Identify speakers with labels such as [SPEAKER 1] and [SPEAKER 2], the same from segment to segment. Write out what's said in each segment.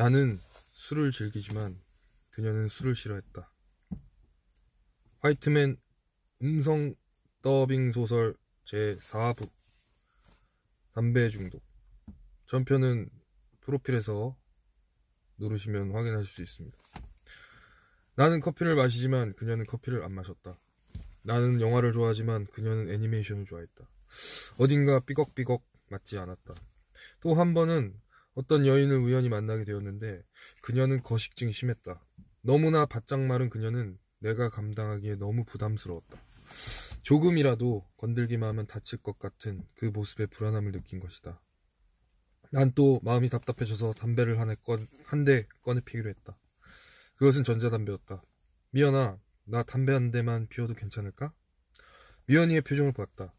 [SPEAKER 1] 나는 술을 즐기지만 그녀는 술을 싫어했다. 화이트맨 음성 더빙 소설 제4부 담배 중독 전편은 프로필에서 누르시면 확인하실 수 있습니다. 나는 커피를 마시지만 그녀는 커피를 안 마셨다. 나는 영화를 좋아하지만 그녀는 애니메이션을 좋아했다. 어딘가 삐걱삐걱 맞지 않았다. 또 한 번은 어떤 여인을 우연히 만나게 되었는데 그녀는 거식증이 심했다. 너무나 바짝 마른 그녀는 내가 감당하기에 너무 부담스러웠다. 조금이라도 건들기만 하면 다칠 것 같은 그 모습에 불안함을 느낀 것이다. 난 또 마음이 답답해져서 담배를 한 대 꺼내 피기로 했다. 그것은 전자담배였다. 미연아, 나 담배 한 대만 피워도 괜찮을까? 미연이의 표정을 보았다.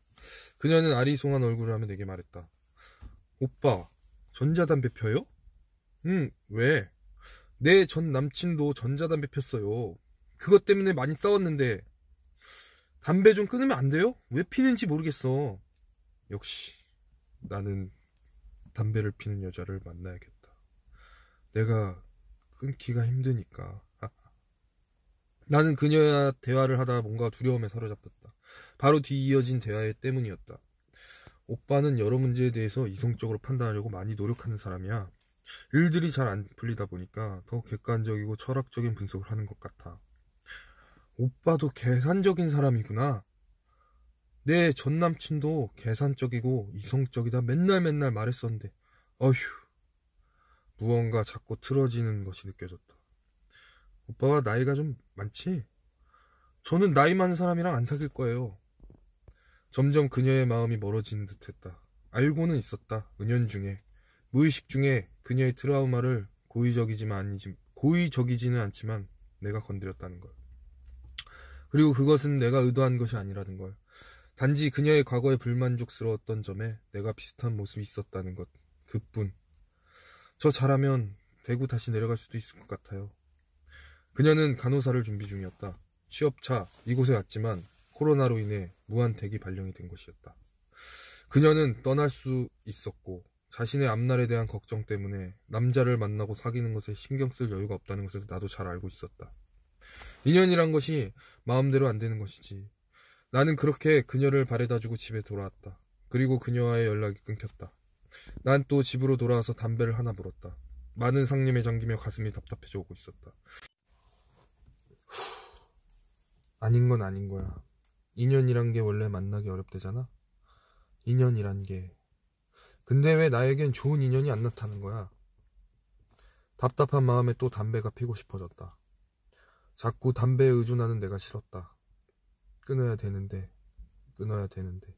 [SPEAKER 1] 그녀는 아리송한 얼굴을 하며 내게 말했다. 오빠, 전자담배 펴요? 응, 왜? 내 전 남친도 전자담배 폈어요. 그것 때문에 많이 싸웠는데, 담배 좀 끊으면 안 돼요? 왜 피는지 모르겠어. 역시, 나는 담배를 피는 여자를 만나야겠다. 내가 끊기가 힘드니까. 나는 그녀와 대화를 하다 뭔가 두려움에 사로잡혔다. 바로 뒤이어진 대화의 때문이었다. 오빠는 여러 문제에 대해서 이성적으로 판단하려고 많이 노력하는 사람이야. 일들이 잘 안 풀리다 보니까 더 객관적이고 철학적인 분석을 하는 것 같아. 오빠도 계산적인 사람이구나. 내 전 남친도 계산적이고 이성적이다 맨날 맨날 말했었는데, 어휴, 무언가 자꾸 틀어지는 것이 느껴졌다. 오빠가 나이가 좀 많지? 저는 나이 많은 사람이랑 안 사귈 거예요. 점점 그녀의 마음이 멀어지는 듯했다. 알고는 있었다. 은연중에 무의식 중에 그녀의 트라우마를 고의적이지만 아니지 고의적이지는 않지만 내가 건드렸다는 걸. 그리고 그것은 내가 의도한 것이 아니라는 걸. 단지 그녀의 과거에 불만족스러웠던 점에 내가 비슷한 모습이 있었다는 것. 그뿐. 저 잘하면 대구 다시 내려갈 수도 있을 것 같아요. 그녀는 간호사를 준비 중이었다. 취업차 이곳에 왔지만 코로나로 인해 무한택이 발령이 된 것이었다. 그녀는 떠날 수 있었고 자신의 앞날에 대한 걱정 때문에 남자를 만나고 사귀는 것에 신경 쓸 여유가 없다는 것을 나도 잘 알고 있었다. 인연이란 것이 마음대로 안 되는 것이지. 나는 그렇게 그녀를 바래다주고 집에 돌아왔다. 그리고 그녀와의 연락이 끊겼다. 난 또 집으로 돌아와서 담배를 하나 물었다. 많은 상림에 잠기며 가슴이 답답해져 오고 있었다. 아닌 건 아닌 거야. 인연이란 게 원래 만나기 어렵대잖아. 인연이란 게. 근데 왜 나에겐 좋은 인연이 안 나타는 거야? 답답한 마음에 또 담배가 피고 싶어졌다. 자꾸 담배에 의존하는 내가 싫었다. 끊어야 되는데, 끊어야 되는데.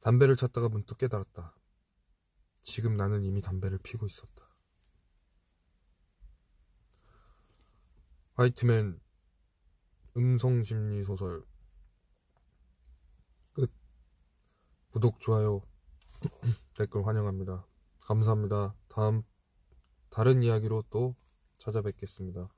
[SPEAKER 1] 담배를 찾다가 문득 깨달았다. 지금 나는 이미 담배를 피고 있었다. 화이트맨 음성심리소설 구독, 좋아요, 댓글 환영합니다. 감사합니다. 다음 다른 이야기로 또 찾아뵙겠습니다.